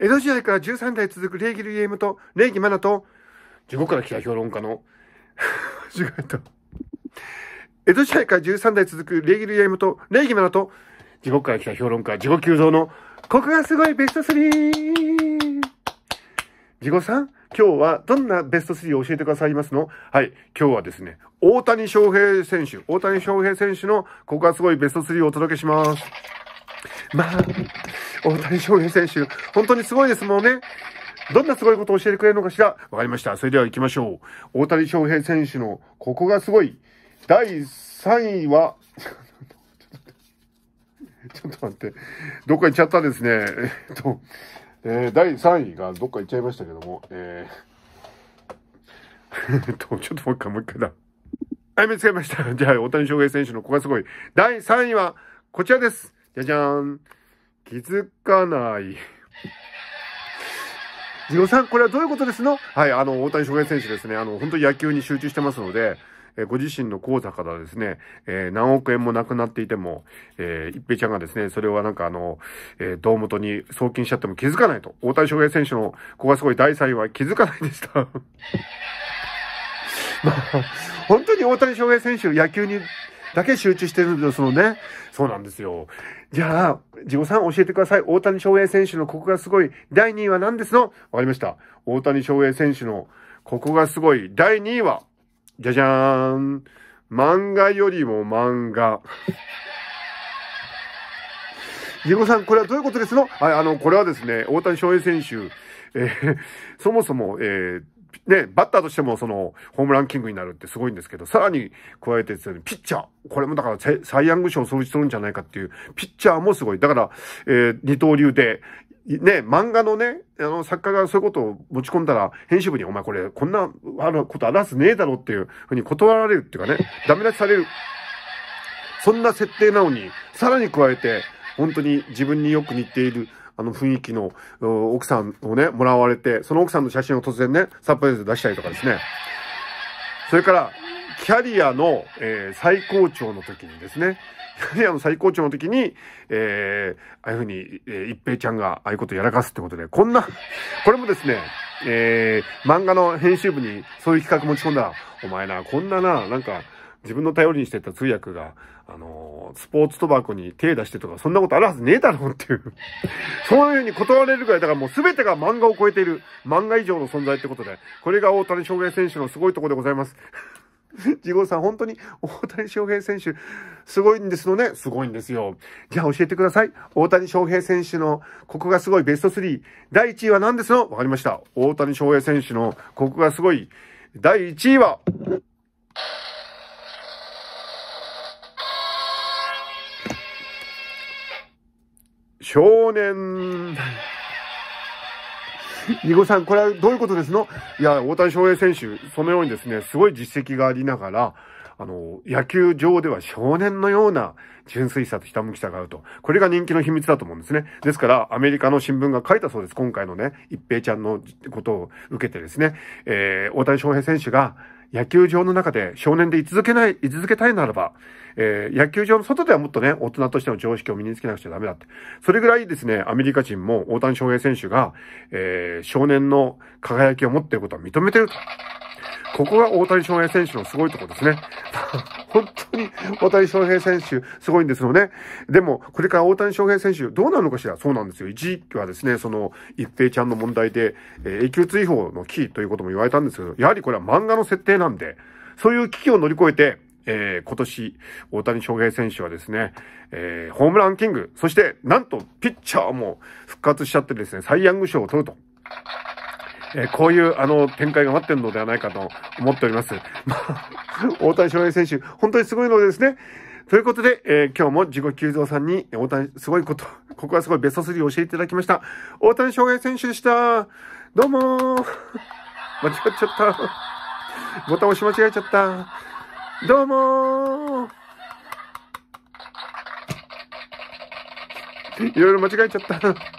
江戸時代から13代続く礼儀流エムと、礼儀マナと、地獄から来た評論家の間 違えた。江戸時代から13代続く礼儀流エムと、礼儀マナと、地獄から来た評論家、地獄急増の、ここがすごいベスト 3! 地獄さん今日はどんなベスト3を教えてくださいますのはい。今日はですね、大谷翔平選手、大谷翔平選手のここがすごいベスト3をお届けします。まあ、大谷翔平選手、本当にすごいですもんね。どんなすごいことを教えてくれるのかしらわかりました。それでは行きましょう。大谷翔平選手のここがすごい。第3位は、ちょっと待って、どっか行っちゃったですね。えっと、えー、第3位がどっか行っちゃいましたけども、えー、えっと、ちょっともう一回、もう一回だ。はい、見つけました。じゃあ、大谷翔平選手のここがすごい。第3位は、こちらです。じゃじゃーん。気づかない。ジロさん、これはどういうことですのはい、あの、大谷翔平選手ですね。あの、本当に野球に集中してますので、えご自身の口座からですね、えー、何億円もなくなっていても、えー、一平ちゃんがですね、それはなんかあの、えー、胴元に送金しちゃっても気づかないと。大谷翔平選手の、ここがすごい第3位は気づかないでした。まあ、本当に大谷翔平選手、野球にだけ集中してるんですよね。そうなんですよ。じゃあ、ジゴさん教えてください。大谷翔平選手のここがすごい。第2位は何ですのわかりました。大谷翔平選手のここがすごい。第2位は、じゃじゃーん。漫画よりも漫画。ジゴさん、これはどういうことですのはい、あの、これはですね、大谷翔平選手、えー、そもそも、えー、ね、バッターとしてもそのホームランキングになるってすごいんですけど、さらに加えてですね、ピッチャー。これもだからサイヤング賞を創立するんじゃないかっていう、ピッチャーもすごい。だから、えー、二刀流で、ね、漫画のね、あの、作家がそういうことを持ち込んだら、編集部に、お前これ、こんな、あの、ことあらずねえだろっていうふうに断られるっていうかね、ダメ出しされる。そんな設定なのに、さらに加えて、本当に自分によく似ているあの雰囲気の奥さんをね、もらわれて、その奥さんの写真を突然ね、サプライズで出したりとかですね。それから、キャリアの、えー、最高潮の時にですね、キャリアの最高潮の時に、えー、ああいうふうに、えー、一平ちゃんがああいうことやらかすってことで、こんな、これもですね、えー、漫画の編集部にそういう企画持ち込んだら、お前な、こんなな、なんか、自分の頼りにしてた通訳が、あのー、スポーツ賭博に手出してとか、そんなことあるはずねえだろうっていうそういうふうに断れるぐらい、だからもう全てが漫画を超えている、漫画以上の存在ってことで、これが大谷翔平選手のすごいとこでございます。ジ ゴさん、本当に大谷翔平選手、すごいんですのね。すごいんですよ。じゃあ教えてください。大谷翔平選手の、ここがすごいベスト3。第1位は何ですのわかりました。大谷翔平選手の、ここがすごい。第1位は、少年。ニゴさん、これはどういうことですのいや、大谷翔平選手、そのようにですね、すごい実績がありながら、あの、野球場では少年のような純粋さとひたむきさがあると。これが人気の秘密だと思うんですね。ですから、アメリカの新聞が書いたそうです。今回のね、一平ちゃんのことを受けてですね、えー、大谷翔平選手が、野球場の中で少年で居続けない、居続けたいならば、えー、野球場の外ではもっとね、大人としての常識を身につけなくちゃダメだって。それぐらいですね、アメリカ人も大谷翔平選手が、えー、少年の輝きを持っていることは認めてると。ここが大谷翔平選手のすごいとこですね。本当に大谷翔平選手、すごいんですよね。でも、これから大谷翔平選手、どうなるのかしらそうなんですよ。一時期はですね、その、一平ちゃんの問題で、えー、永久追放の危機ということも言われたんですけど、やはりこれは漫画の設定なんで、そういう危機を乗り越えて、えー、今年、大谷翔平選手はですね、えー、ホームランキング、そして、なんと、ピッチャーも復活しちゃってですね、サイ・ヤング賞を取ると。えー、こういうあの展開が待ってるのではないかと思っております。まあ、大谷翔平選手、本当にすごいのですね。ということで、えー、今日も自己急増さんに、大谷、すごいこと、ここはすごいベスト3を教えていただきました。大谷翔平選手でした。どうもー。間違っちゃった。ボタン押し間違えちゃった。どうもー。いろいろ間違えちゃった。